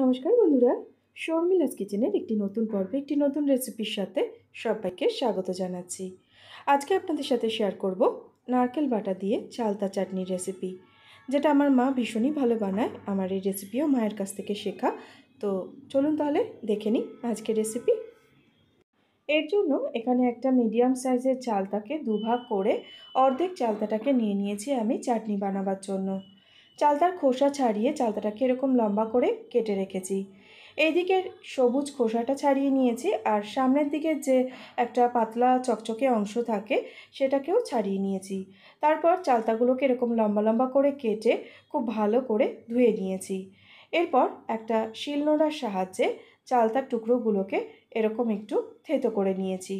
নমস্কার বন্ধুরা শর্মিলাস কিচেনের একটি নতুন পর্বে একটি নতুন রেসিপির সাথে সবাইকে স্বাগত জানাচ্ছি আজকে আপনাদের সাথে শেয়ার করব নারকেল বাটা দিয়ে চালতা চাটনির রেসিপি যেটা আমার মা ভীষণই ভালো বানায় আমার এই রেসিপিও মায়ের কাছ থেকে শেখা তো চলুন তাহলে দেখে নিই আজকের রেসিপি এর জন্য এখানে একটা মিডিয়াম সাইজের চালতাকে দুভাগ করে অর্ধেক চালতাটাকে নিয়ে নিয়েছি আমি চাটনি বানাবার জন্য চালতার খোসা ছাড়িয়ে চালতাটাকে এরকম লম্বা করে কেটে রেখেছি এই দিকের সবুজ খোসাটা ছাড়িয়ে নিয়েছি আর সামনের দিকে যে একটা পাতলা চকচকে অংশ থাকে সেটাকেও ছাড়িয়ে নিয়েছি তারপর চালতাগুলোকে এরকম লম্বা লম্বা করে কেটে খুব ভালো করে ধুয়ে নিয়েছি এরপর একটা শিলনোড়ার সাহায্যে চালতার টুকরোগুলোকে এরকম একটু থেতো করে নিয়েছি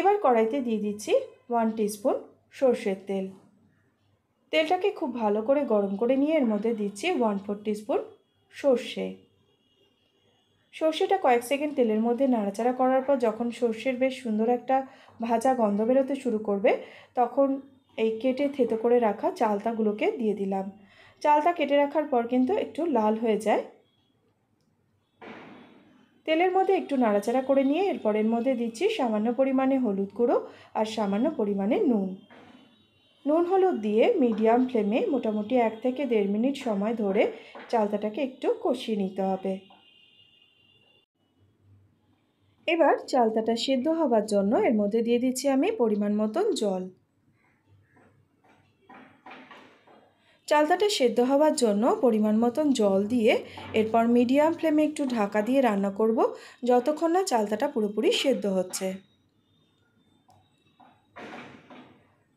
এবার কড়াইতে দিয়ে দিচ্ছি ওয়ান টিস্পুন সর্ষের তেল তেলটাকে খুব ভালো করে গরম করে নিয়ে এর মধ্যে দিচ্ছি ওয়ান ফোর টিস্পুন সর্ষে সর্ষেটা কয়েক সেকেন্ড তেলের মধ্যে নাড়াচাড়া করার পর যখন সর্ষের বেশ সুন্দর একটা ভাজা গন্ধ বেরোতে শুরু করবে তখন এই কেটে থেতো করে রাখা চালতাগুলোকে দিয়ে দিলাম চালতা কেটে রাখার পর কিন্তু একটু লাল হয়ে যায় তেলের মধ্যে একটু নাড়াচাড়া করে নিয়ে এরপরের মধ্যে দিচ্ছি সামান্য পরিমাণে হলুদ গুঁড়ো আর সামান্য পরিমাণে নুন নুন হলুদ দিয়ে মিডিয়াম ফ্লেমে মোটামুটি এক থেকে দেড় মিনিট সময় ধরে চালতাটাকে একটু কষিয়ে নিতে হবে এবার চালতাটা সেদ্ধ হবার জন্য এর মধ্যে দিয়ে দিচ্ছি আমি পরিমাণ মতন জল চালতাটা সেদ্ধ হওয়ার জন্য পরিমাণ মতন জল দিয়ে এরপর মিডিয়াম ফ্লেমে একটু ঢাকা দিয়ে রান্না করব যতক্ষণ না চালতাটা পুরোপুরি সেদ্ধ হচ্ছে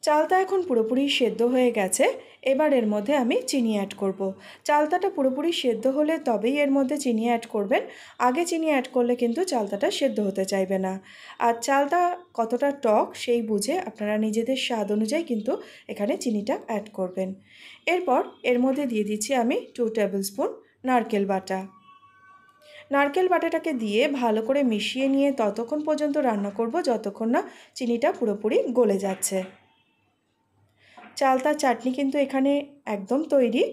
চালতা এখন পুরোপুরি সেদ্ধ হয়ে গেছে এবার এর মধ্যে আমি চিনি অ্যাড করব। চালতাটা পুরোপুরি সেদ্ধ হলে তবেই এর মধ্যে চিনি অ্যাড করবেন আগে চিনি অ্যাড করলে কিন্তু চালতাটা সেদ্ধ হতে চাইবে না আর চালতা কতটা টক সেই বুঝে আপনারা নিজেদের স্বাদ অনুযায়ী কিন্তু এখানে চিনিটা অ্যাড করবেন এরপর এর মধ্যে দিয়ে দিচ্ছি আমি টু টেবিল স্পুন নারকেল বাটা নারকেল বাটাটাকে দিয়ে ভালো করে মিশিয়ে নিয়ে ততক্ষণ পর্যন্ত রান্না করব যতক্ষণ না চিনিটা পুরোপুরি গলে যাচ্ছে চালতা চাটনি কিন্তু এখানে একদম তৈরি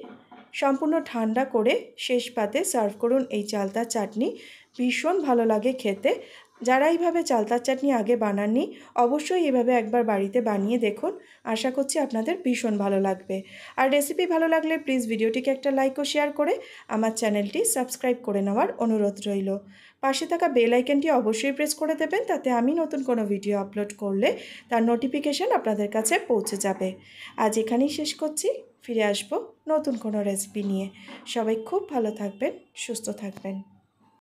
সম্পূর্ণ ঠান্ডা করে শেষ পাতে সার্ভ করুন এই চালতা চাটনি ভীষণ ভালো লাগে খেতে যারা এইভাবে চালতার চাটনি আগে বানাননি অবশ্যই এভাবে একবার বাড়িতে বানিয়ে দেখুন আশা করছি আপনাদের ভীষণ ভালো লাগবে আর রেসিপি ভালো লাগলে প্লিজ ভিডিওটিকে একটা লাইক ও শেয়ার করে আমার চ্যানেলটি সাবস্ক্রাইব করে নেওয়ার অনুরোধ রইল পাশে থাকা বেল আইকনটি অবশ্যই প্রেস করে দেবেন তাতে আমি নতুন কোনো ভিডিও আপলোড করলে তার নোটিফিকেশান আপনাদের কাছে পৌঁছে যাবে আজ এখানেই শেষ করছি ফিরে আসব নতুন কোনো রেসিপি নিয়ে সবাই খুব ভালো থাকবেন সুস্থ থাকবেন